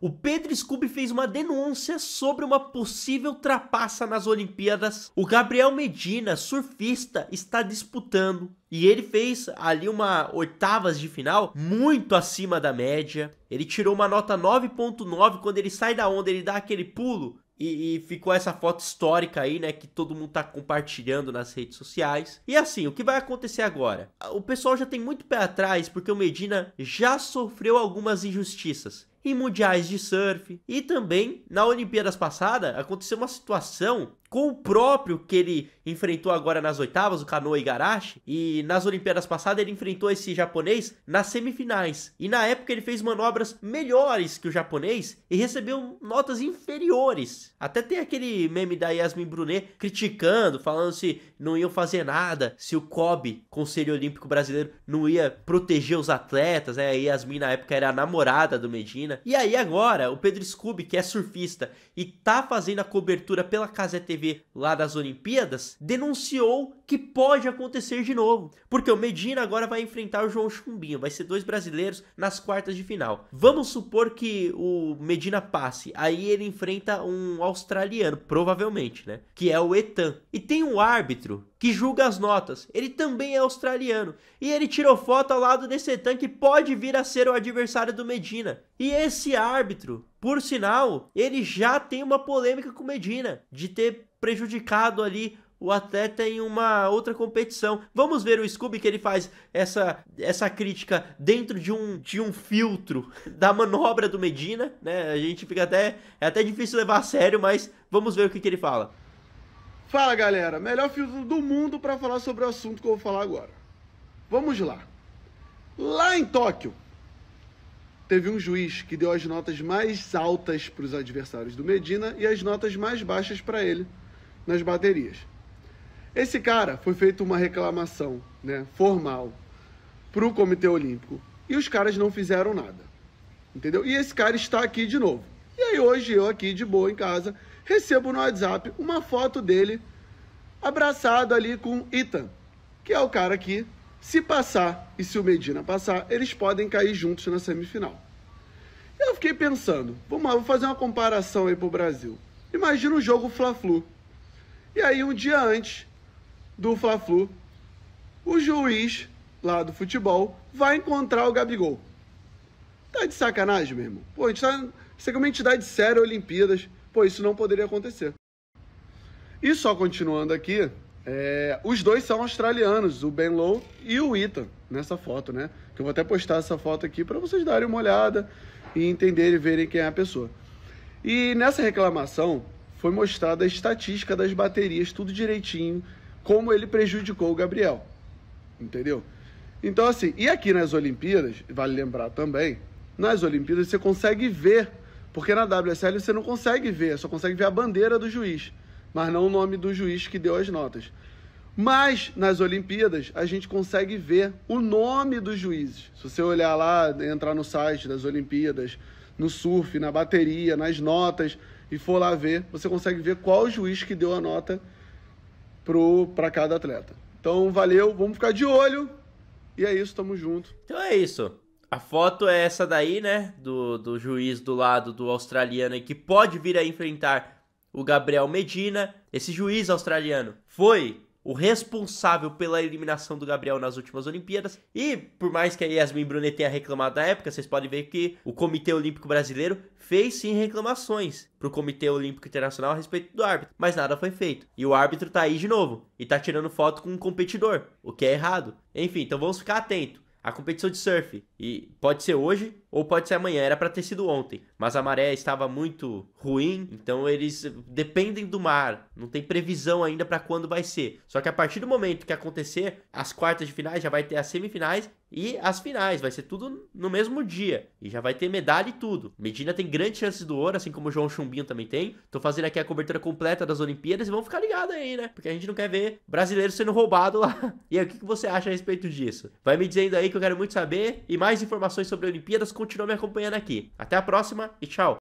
O Pedro Scooby fez uma denúncia sobre uma possível trapaça nas Olimpíadas. O Gabriel Medina, surfista, está disputando. E ele fez ali uma oitavas de final muito acima da média. Ele tirou uma nota 9.9 quando ele sai da onda, ele dá aquele pulo. E, e, ficou essa foto histórica aí, né? Que todo mundo tá compartilhando nas redes sociais. E assim, o que vai acontecer agora? O pessoal já tem muito pé atrás porque o Medina já sofreu algumas injustiças em mundiais de surf. E também, na Olimpíadas passada, aconteceu uma situação com o próprio que ele enfrentou agora nas oitavas, o Kanoa Igarashi, e nas Olimpíadas passadas ele enfrentou esse japonês nas semifinais. E na época ele fez manobras melhores que o japonês e recebeu notas inferiores. Até tem aquele meme da Yasmin Brunet criticando, falando se não iam fazer nada, se o COB, Conselho Olímpico Brasileiro, não ia proteger os atletas, né? A Yasmin na época era a namorada do Medina. E aí agora, o Pedro Scooby, que é surfista e tá fazendo a cobertura pela Casa TV lá das Olimpíadas, denunciou que pode acontecer de novo, porque o Medina agora vai enfrentar o João Chumbinho, vai ser dois brasileiros nas quartas de final. Vamos supor que o Medina passe, aí ele enfrenta um australiano, provavelmente, né? Que é o Etan. E tem um árbitro que julga as notas. Ele também é australiano. E ele tirou foto ao lado desse tanque que pode vir a ser o adversário do Medina. E esse árbitro, por sinal, ele já tem uma polêmica com Medina de ter prejudicado ali o atleta em uma outra competição. Vamos ver o Scooby que ele faz essa, essa crítica dentro de um, de um filtro da manobra do Medina, né? A gente fica até é até difícil levar a sério, mas vamos ver o que, que ele fala. Fala galera, melhor filtro do mundo para falar sobre o assunto que eu vou falar agora. Vamos lá. Lá em Tóquio, teve um juiz que deu as notas mais altas para os adversários do Medina e as notas mais baixas para ele nas baterias. Esse cara foi feita uma reclamação, né, formal, para o Comitê Olímpico e os caras não fizeram nada, entendeu? E esse cara está aqui de novo. E aí hoje eu aqui de boa em casa recebo no WhatsApp uma foto dele abraçado ali com Ethan, que é o cara que, se passar e se o Medina passar, eles podem cair juntos na semifinal. Eu fiquei pensando, vamos lá, vou fazer uma comparação aí pro Brasil. Imagina um jogo Fla-Flu. E aí, um dia antes do Fla-Flu, o juiz lá do futebol vai encontrar o Gabigol. Tá de sacanagem, meu irmão? Pô, a gente tá. Isso aqui é uma entidade séria, Olimpíadas isso não poderia acontecer. E só continuando aqui, é, os dois são australianos, o Ben Low e o Ethan, nessa foto, né? Que eu vou até postar essa foto aqui para vocês darem uma olhada e entenderem, verem quem é a pessoa. E nessa reclamação foi mostrada a estatística das baterias, tudo direitinho, como ele prejudicou o Gabriel, entendeu? Então assim, e aqui nas Olimpíadas, vale lembrar também, nas Olimpíadas você consegue ver porque na WSL você não consegue ver, só consegue ver a bandeira do juiz, mas não o nome do juiz que deu as notas. Mas nas Olimpíadas a gente consegue ver o nome dos juízes. Se você olhar lá, entrar no site das Olimpíadas, no surf, na bateria, nas notas e for lá ver, você consegue ver qual juiz que deu a nota para cada atleta. Então valeu, vamos ficar de olho. E é isso, tamo junto. Então é isso. A foto é essa daí, né? Do, do juiz do lado do australiano aí, que pode vir a enfrentar o Gabriel Medina. Esse juiz australiano foi o responsável pela eliminação do Gabriel nas últimas Olimpíadas. E por mais que a Yasmin Brunet tenha reclamado da época, vocês podem ver que o Comitê Olímpico Brasileiro fez sim reclamações para o Comitê Olímpico Internacional a respeito do árbitro, mas nada foi feito. E o árbitro tá aí de novo e tá tirando foto com um competidor, o que é errado. Enfim, então vamos ficar atento a competição de surf. E pode ser hoje ou pode ser amanhã, era para ter sido ontem, mas a maré estava muito ruim, então eles dependem do mar, não tem previsão ainda para quando vai ser. Só que a partir do momento que acontecer as quartas de finais, já vai ter as semifinais e as finais, vai ser tudo no mesmo dia. E já vai ter medalha e tudo. Medina tem grandes chances do ouro, assim como o João Chumbinho também tem. Tô fazendo aqui a cobertura completa das Olimpíadas e vamos ficar ligados aí, né? Porque a gente não quer ver brasileiro sendo roubado lá. E aí, o que você acha a respeito disso? Vai me dizendo aí que eu quero muito saber. E mais informações sobre Olimpíadas, continua me acompanhando aqui. Até a próxima e tchau!